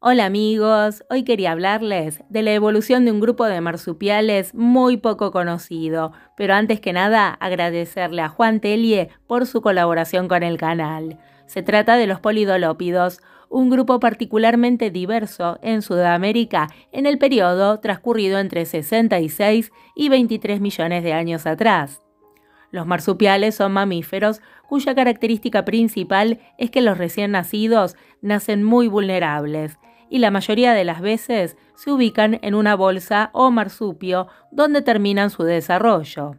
Hola amigos, hoy quería hablarles de la evolución de un grupo de marsupiales muy poco conocido, pero antes que nada agradecerle a Juan Telie por su colaboración con el canal. Se trata de los polidolópidos, un grupo particularmente diverso en Sudamérica en el periodo transcurrido entre 66 y 23 millones de años atrás. Los marsupiales son mamíferos cuya característica principal es que los recién nacidos nacen muy vulnerables y la mayoría de las veces se ubican en una bolsa o marsupio donde terminan su desarrollo.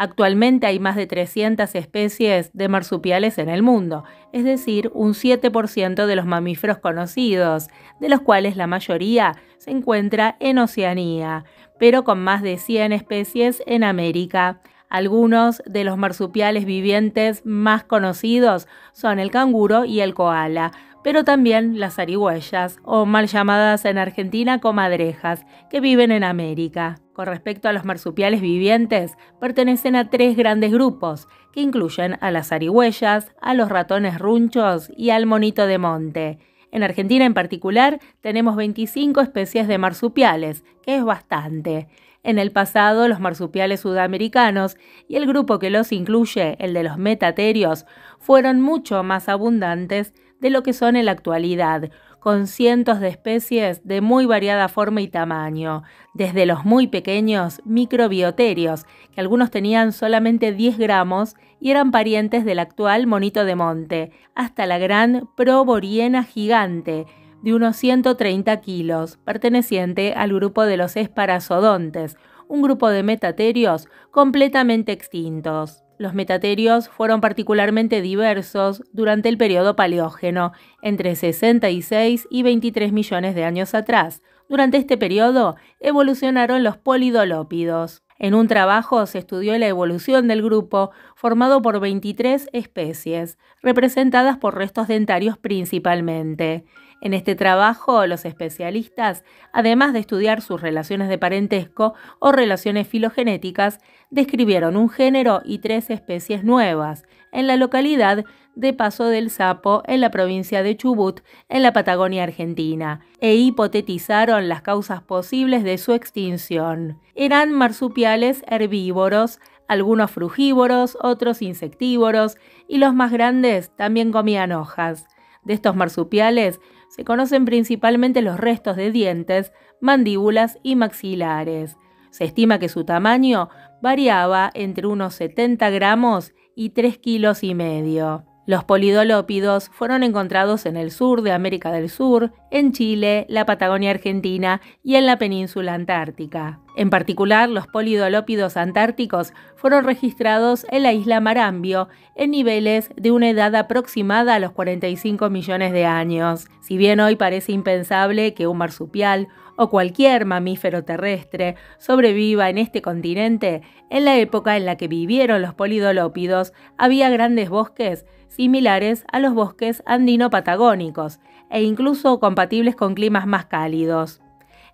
Actualmente hay más de 300 especies de marsupiales en el mundo, es decir, un 7% de los mamíferos conocidos, de los cuales la mayoría se encuentra en Oceanía, pero con más de 100 especies en América. Algunos de los marsupiales vivientes más conocidos son el canguro y el koala, pero también las arihuellas, o mal llamadas en Argentina comadrejas, que viven en América. Con respecto a los marsupiales vivientes, pertenecen a tres grandes grupos, que incluyen a las arihuellas, a los ratones runchos y al monito de monte. En Argentina en particular tenemos 25 especies de marsupiales, que es bastante. En el pasado, los marsupiales sudamericanos y el grupo que los incluye, el de los metaterios, fueron mucho más abundantes de lo que son en la actualidad, con cientos de especies de muy variada forma y tamaño, desde los muy pequeños microbioterios, que algunos tenían solamente 10 gramos y eran parientes del actual monito de monte, hasta la gran proboriena gigante, de unos 130 kilos, perteneciente al grupo de los esparazodontes, un grupo de metaterios completamente extintos. Los metaterios fueron particularmente diversos durante el periodo paleógeno, entre 66 y 23 millones de años atrás. Durante este periodo evolucionaron los polidolópidos. En un trabajo se estudió la evolución del grupo, formado por 23 especies, representadas por restos dentarios principalmente. En este trabajo, los especialistas, además de estudiar sus relaciones de parentesco o relaciones filogenéticas, describieron un género y tres especies nuevas en la localidad de Paso del Sapo, en la provincia de Chubut, en la Patagonia Argentina, e hipotetizaron las causas posibles de su extinción. Eran marsupiales herbívoros, algunos frugívoros, otros insectívoros, y los más grandes también comían hojas. De estos marsupiales, se conocen principalmente los restos de dientes, mandíbulas y maxilares. Se estima que su tamaño variaba entre unos 70 gramos y 3 kilos y medio. Los polidolópidos fueron encontrados en el sur de América del Sur, en Chile, la Patagonia Argentina y en la península antártica. En particular, los polidolópidos antárticos fueron registrados en la isla Marambio en niveles de una edad aproximada a los 45 millones de años. Si bien hoy parece impensable que un marsupial o cualquier mamífero terrestre sobreviva en este continente, en la época en la que vivieron los polidolópidos había grandes bosques similares a los bosques andino-patagónicos e incluso compatibles con climas más cálidos.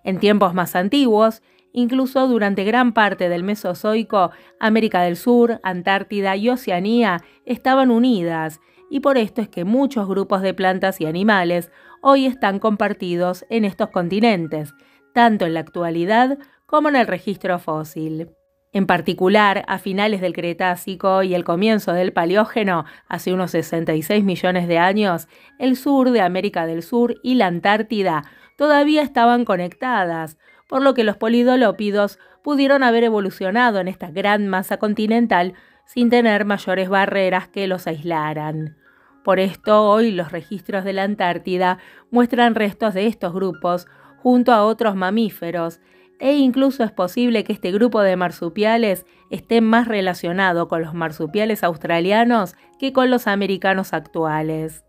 En tiempos más antiguos, incluso durante gran parte del Mesozoico, América del Sur, Antártida y Oceanía estaban unidas, y por esto es que muchos grupos de plantas y animales hoy están compartidos en estos continentes, tanto en la actualidad como en el registro fósil. En particular, a finales del Cretácico y el comienzo del Paleógeno, hace unos 66 millones de años, el sur de América del Sur y la Antártida todavía estaban conectadas, por lo que los polidolópidos pudieron haber evolucionado en esta gran masa continental sin tener mayores barreras que los aislaran. Por esto hoy los registros de la Antártida muestran restos de estos grupos junto a otros mamíferos, e incluso es posible que este grupo de marsupiales esté más relacionado con los marsupiales australianos que con los americanos actuales.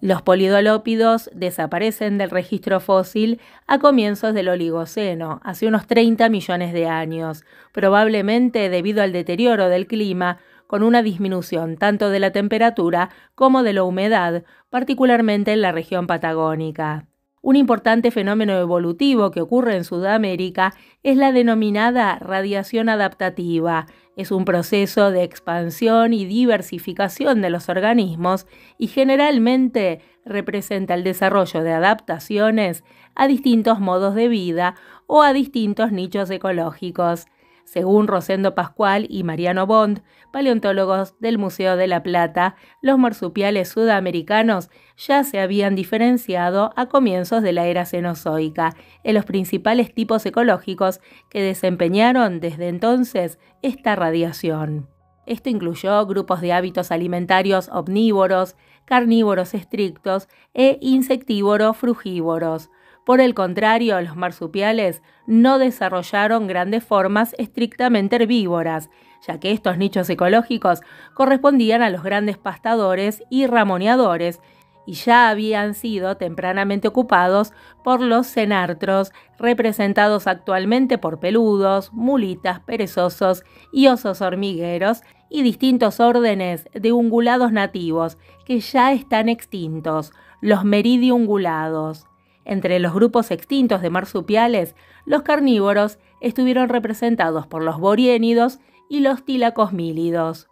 Los polidolópidos desaparecen del registro fósil a comienzos del Oligoceno, hace unos 30 millones de años, probablemente debido al deterioro del clima, con una disminución tanto de la temperatura como de la humedad, particularmente en la región patagónica. Un importante fenómeno evolutivo que ocurre en Sudamérica es la denominada radiación adaptativa. Es un proceso de expansión y diversificación de los organismos y generalmente representa el desarrollo de adaptaciones a distintos modos de vida o a distintos nichos ecológicos. Según Rosendo Pascual y Mariano Bond, paleontólogos del Museo de la Plata, los marsupiales sudamericanos ya se habían diferenciado a comienzos de la era cenozoica en los principales tipos ecológicos que desempeñaron desde entonces esta radiación. Esto incluyó grupos de hábitos alimentarios omnívoros, carnívoros estrictos e insectívoros frugívoros por el contrario, los marsupiales no desarrollaron grandes formas estrictamente herbívoras, ya que estos nichos ecológicos correspondían a los grandes pastadores y ramoneadores, y ya habían sido tempranamente ocupados por los cenartros, representados actualmente por peludos, mulitas, perezosos y osos hormigueros, y distintos órdenes de ungulados nativos que ya están extintos, los meridiungulados. Entre los grupos extintos de marsupiales, los carnívoros estuvieron representados por los boriénidos y los tilacosmílidos.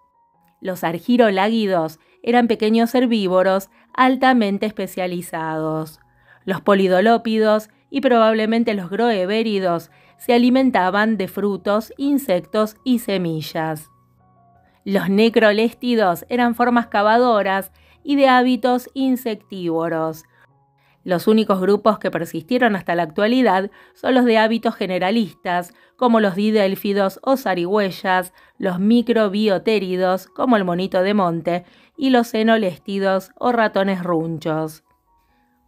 Los argiroláguidos eran pequeños herbívoros altamente especializados. Los polidolópidos y probablemente los groevéridos se alimentaban de frutos, insectos y semillas. Los necroléstidos eran formas cavadoras y de hábitos insectívoros, los únicos grupos que persistieron hasta la actualidad son los de hábitos generalistas, como los didélfidos o zarigüeyas, los microbiotéridos, como el monito de monte, y los enolestidos o ratones runchos.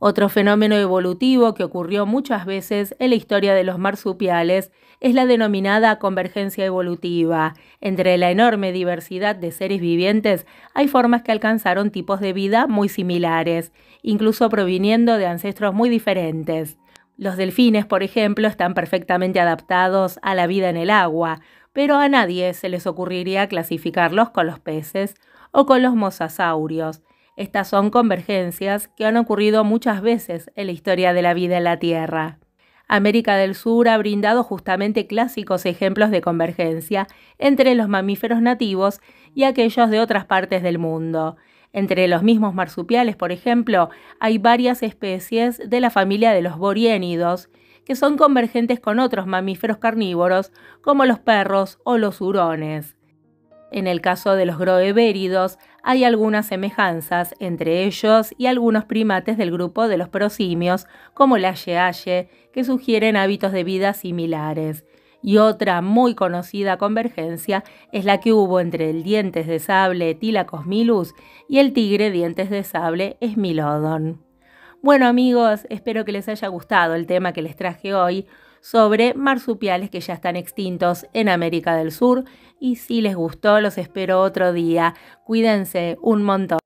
Otro fenómeno evolutivo que ocurrió muchas veces en la historia de los marsupiales es la denominada convergencia evolutiva. Entre la enorme diversidad de seres vivientes hay formas que alcanzaron tipos de vida muy similares, incluso proviniendo de ancestros muy diferentes. Los delfines, por ejemplo, están perfectamente adaptados a la vida en el agua, pero a nadie se les ocurriría clasificarlos con los peces o con los mosasaurios, estas son convergencias que han ocurrido muchas veces en la historia de la vida en la Tierra. América del Sur ha brindado justamente clásicos ejemplos de convergencia entre los mamíferos nativos y aquellos de otras partes del mundo. Entre los mismos marsupiales, por ejemplo, hay varias especies de la familia de los boriénidos que son convergentes con otros mamíferos carnívoros como los perros o los hurones. En el caso de los groebéridos, hay algunas semejanzas entre ellos y algunos primates del grupo de los prosimios, como la aye que sugieren hábitos de vida similares. Y otra muy conocida convergencia es la que hubo entre el dientes de sable milus y el tigre dientes de sable Esmilodon. Bueno amigos, espero que les haya gustado el tema que les traje hoy sobre marsupiales que ya están extintos en América del Sur. Y si les gustó, los espero otro día. Cuídense un montón.